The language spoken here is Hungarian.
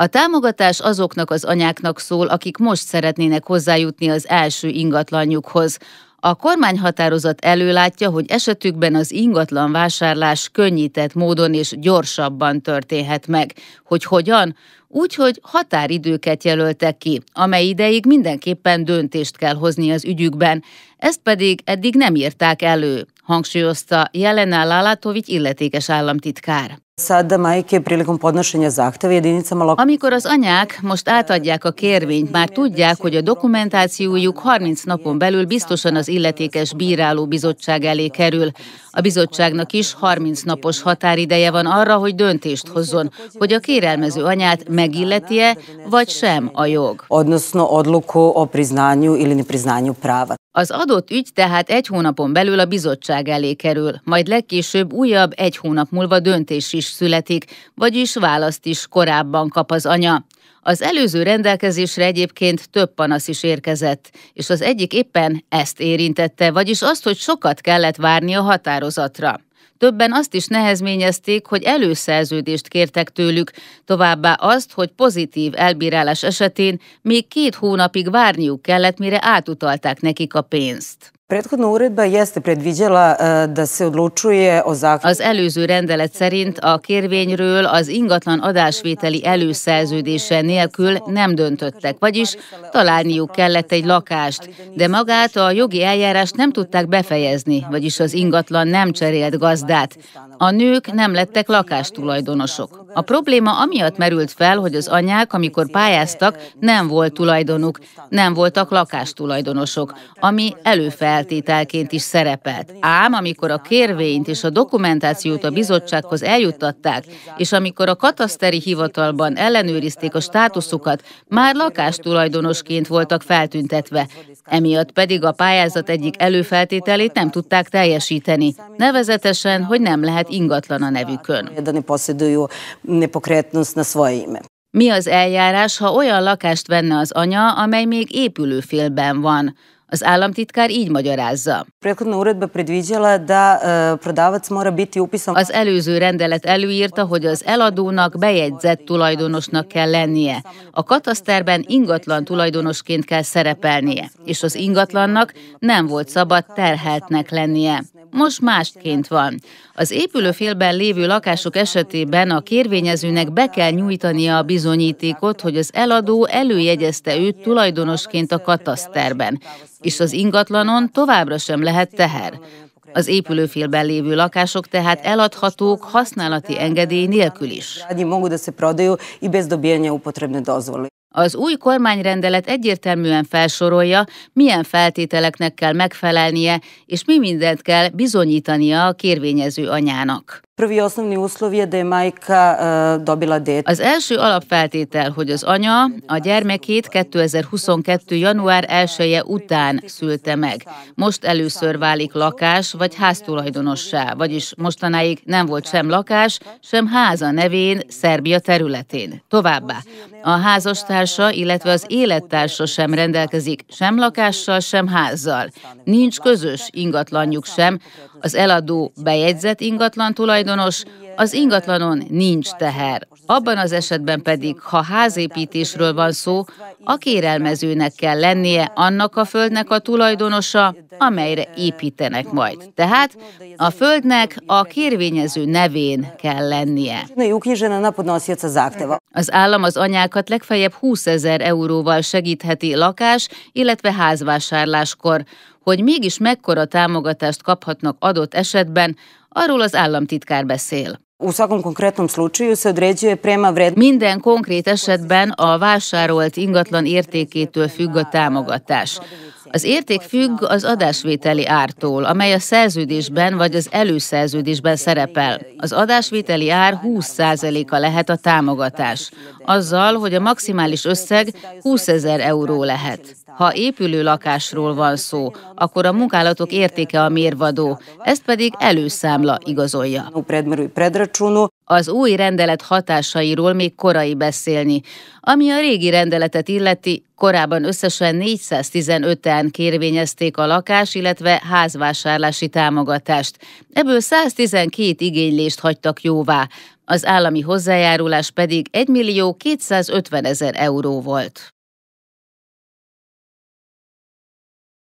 A támogatás azoknak az anyáknak szól, akik most szeretnének hozzájutni az első ingatlanjukhoz. A kormányhatározat előlátja, hogy esetükben az ingatlan vásárlás könnyített módon és gyorsabban történhet meg. Hogy hogyan? Úgy, hogy határidőket jelöltek ki, amely ideig mindenképpen döntést kell hozni az ügyükben, ezt pedig eddig nem írták elő hangsúlyozta Jelena Lalatovic illetékes államtitkár. Amikor az anyák most átadják a kérvényt, már tudják, hogy a dokumentációjuk 30 napon belül biztosan az illetékes bíráló bizottság elé kerül. A bizottságnak is 30 napos határideje van arra, hogy döntést hozzon, hogy a kérelmező anyát megilleti-e, vagy sem a jog. Odnosno odluku o priznányú, ili priznányú prava. Az adott ügy tehát egy hónapon belül a bizottság elé kerül, majd legkésőbb újabb egy hónap múlva döntés is születik, vagyis választ is korábban kap az anya. Az előző rendelkezésre egyébként több panasz is érkezett, és az egyik éppen ezt érintette, vagyis azt, hogy sokat kellett várni a határozatra. Többen azt is nehezményezték, hogy előszerződést kértek tőlük, továbbá azt, hogy pozitív elbírálás esetén még két hónapig várniuk kellett, mire átutalták nekik a pénzt. Prethodna uredba jeste e, da se odlučuje o Az előző rendelet szerint a kérvényről az ingatlan adásvételi előszerződése nélkül nem döntöttek, vagyis találniuk kellett egy lakást, de magát a jogi eljárást nem tudták befejezni, vagyis az ingatlan nem cserélt gazdát. A nők nem lettek lakástulajdonosok. A probléma amiatt merült fel, hogy az anyák, amikor pályáztak, nem volt tulajdonuk, nem voltak lakástulajdonosok, ami előfeltételként is szerepelt. Ám amikor a kérvényt és a dokumentációt a bizottsághoz eljuttatták, és amikor a kataszteri hivatalban ellenőrizték a státuszukat, már lakástulajdonosként voltak feltüntetve, emiatt pedig a pályázat egyik előfeltételét nem tudták teljesíteni, nevezetesen, hogy nem lehet tehát ingatlan a nevükön. Mi az eljárás, ha olyan lakást venne az anya, amely még épülőfélben van? Az államtitkár így magyarázza. E, az előző rendelet előírta, hogy az eladónak bejegyzett tulajdonosnak kell lennie. A kataszterben ingatlan tulajdonosként kell szerepelnie, és az ingatlannak nem volt szabad terheltnek lennie most másként van. Az épülőfélben lévő lakások esetében a kérvényezőnek be kell nyújtania a bizonyítékot, hogy az eladó előjegyezte őt tulajdonosként a kataszterben, és az ingatlanon továbbra sem lehet teher. Az épülőfélben lévő lakások tehát eladhatók használati engedély nélkül is. Az új kormányrendelet egyértelműen felsorolja, milyen feltételeknek kell megfelelnie, és mi mindent kell bizonyítania a kérvényező anyának. E, az első alapfeltétel, hogy az anya a gyermekét 2022. január 1-e után szülte meg. Most először válik lakás vagy háztulajdonossá, vagyis mostanáig nem volt sem lakás, sem háza nevén Szerbia területén. Továbbá, a házastársa, illetve az élettársa sem rendelkezik sem lakással, sem házzal. Nincs közös ingatlanjuk sem, az eladó bejegyzett ingatlan tulajdonos, tulajdonos, az ingatlanon nincs teher. Abban az esetben pedig, ha házépítésről van szó, a kérelmezőnek kell lennie annak a földnek a tulajdonosa, amelyre építenek majd. Tehát a Földnek a kérvényező nevén kell lennie. Az állam az anyákat legfeljebb 20 ezer euróval segítheti lakás, illetve házvásárláskor. Hogy mégis mekkora támogatást kaphatnak adott esetben, arról az államtitkár beszél. Minden konkrét esetben a vásárolt ingatlan értékétől függ a támogatás. Az érték függ az adásvételi ártól, amely a szerződésben vagy az előszerződésben szerepel. Az adásvételi ár 20%-a lehet a támogatás, azzal, hogy a maximális összeg 20 ezer euró lehet. Ha épülő lakásról van szó, akkor a munkálatok értéke a mérvadó, ezt pedig előszámla igazolja az új rendelet hatásairól még korai beszélni. Ami a régi rendeletet illeti, korábban összesen 415-en kérvényezték a lakás, illetve házvásárlási támogatást. Ebből 112 igénylést hagytak jóvá, az állami hozzájárulás pedig 1 millió 250 ezer euró volt.